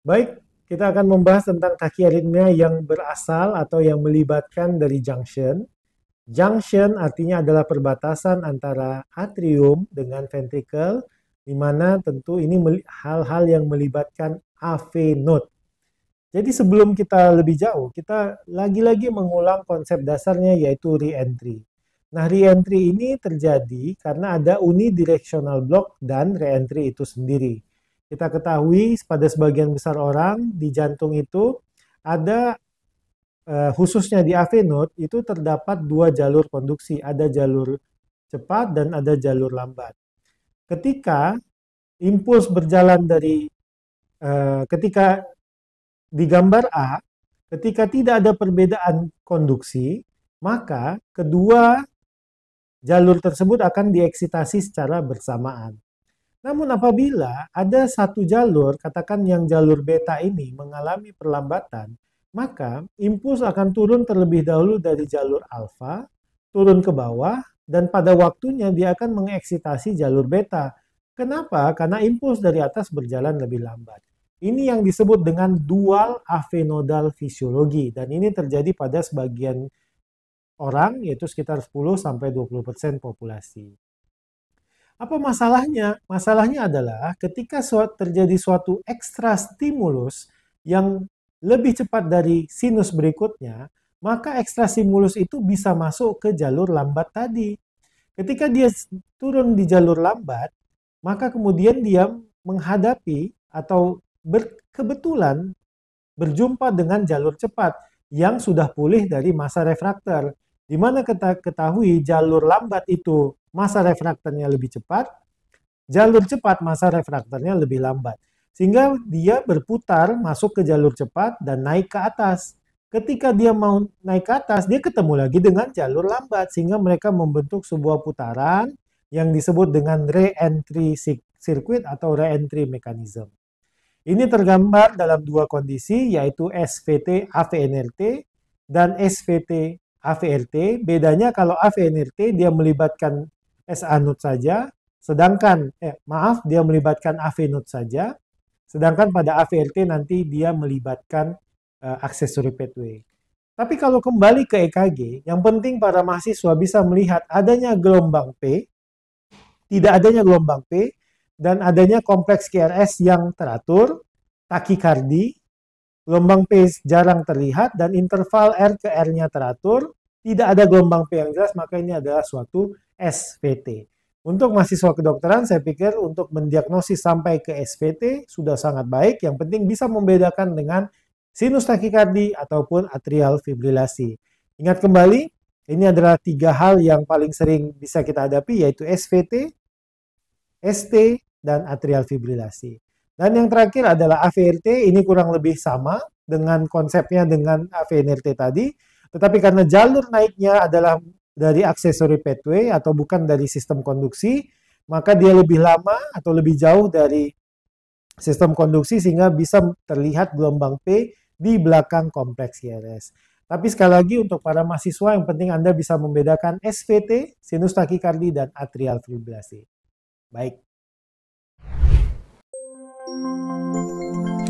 Baik, kita akan membahas tentang kaki aritmia yang berasal atau yang melibatkan dari junction. Junction artinya adalah perbatasan antara atrium dengan ventricle, di mana tentu ini hal-hal yang melibatkan AV node. Jadi sebelum kita lebih jauh, kita lagi-lagi mengulang konsep dasarnya yaitu reentry. Nah, reentry ini terjadi karena ada unidirectional block dan reentry itu sendiri. Kita ketahui pada sebagian besar orang di jantung itu ada eh, khususnya di AV node itu terdapat dua jalur konduksi, ada jalur cepat dan ada jalur lambat. Ketika impuls berjalan dari eh, ketika di gambar A, ketika tidak ada perbedaan konduksi, maka kedua jalur tersebut akan dieksitasi secara bersamaan. Namun apabila ada satu jalur, katakan yang jalur beta ini mengalami perlambatan, maka impuls akan turun terlebih dahulu dari jalur alfa, turun ke bawah, dan pada waktunya dia akan mengeksitasi jalur beta. Kenapa? Karena impuls dari atas berjalan lebih lambat. Ini yang disebut dengan dual avenodal fisiologi dan ini terjadi pada sebagian orang yaitu sekitar 10 20% populasi. Apa masalahnya? Masalahnya adalah ketika suatu, terjadi suatu ekstra stimulus yang lebih cepat dari sinus berikutnya, maka ekstra stimulus itu bisa masuk ke jalur lambat tadi. Ketika dia turun di jalur lambat, maka kemudian dia menghadapi atau kebetulan berjumpa dengan jalur cepat yang sudah pulih dari masa refraktor. Di mana kita ketahui jalur lambat itu masa refraktornya lebih cepat, jalur cepat masa refraktornya lebih lambat. Sehingga dia berputar masuk ke jalur cepat dan naik ke atas. Ketika dia mau naik ke atas, dia ketemu lagi dengan jalur lambat sehingga mereka membentuk sebuah putaran yang disebut dengan re-entry circuit atau re-entry mechanism. Ini tergambar dalam dua kondisi yaitu SVT AVNRT dan SVT AVRT. Bedanya kalau AVNRT dia melibatkan SA node saja, sedangkan eh, maaf dia melibatkan AV node saja, sedangkan pada AVRT nanti dia melibatkan uh, aksesori pathway. Tapi kalau kembali ke EKG, yang penting para mahasiswa bisa melihat adanya gelombang P, tidak adanya gelombang P, dan adanya kompleks QRS yang teratur, takikardi, Gelombang P jarang terlihat dan interval R ke R-nya teratur. Tidak ada gelombang P yang jelas, maka ini adalah suatu SVT. Untuk mahasiswa kedokteran, saya pikir untuk mendiagnosis sampai ke SVT sudah sangat baik. Yang penting bisa membedakan dengan sinus takikardi ataupun atrial fibrilasi. Ingat kembali, ini adalah tiga hal yang paling sering bisa kita hadapi, yaitu SVT, ST, dan atrial fibrilasi. Dan yang terakhir adalah AVRT, ini kurang lebih sama dengan konsepnya dengan AVNRT tadi, tetapi karena jalur naiknya adalah dari aksesori pathway atau bukan dari sistem konduksi, maka dia lebih lama atau lebih jauh dari sistem konduksi sehingga bisa terlihat gelombang P di belakang kompleks IRS. Tapi sekali lagi untuk para mahasiswa yang penting Anda bisa membedakan SVT, sinus takikardi, dan atrial fibrilasi. Baik. Música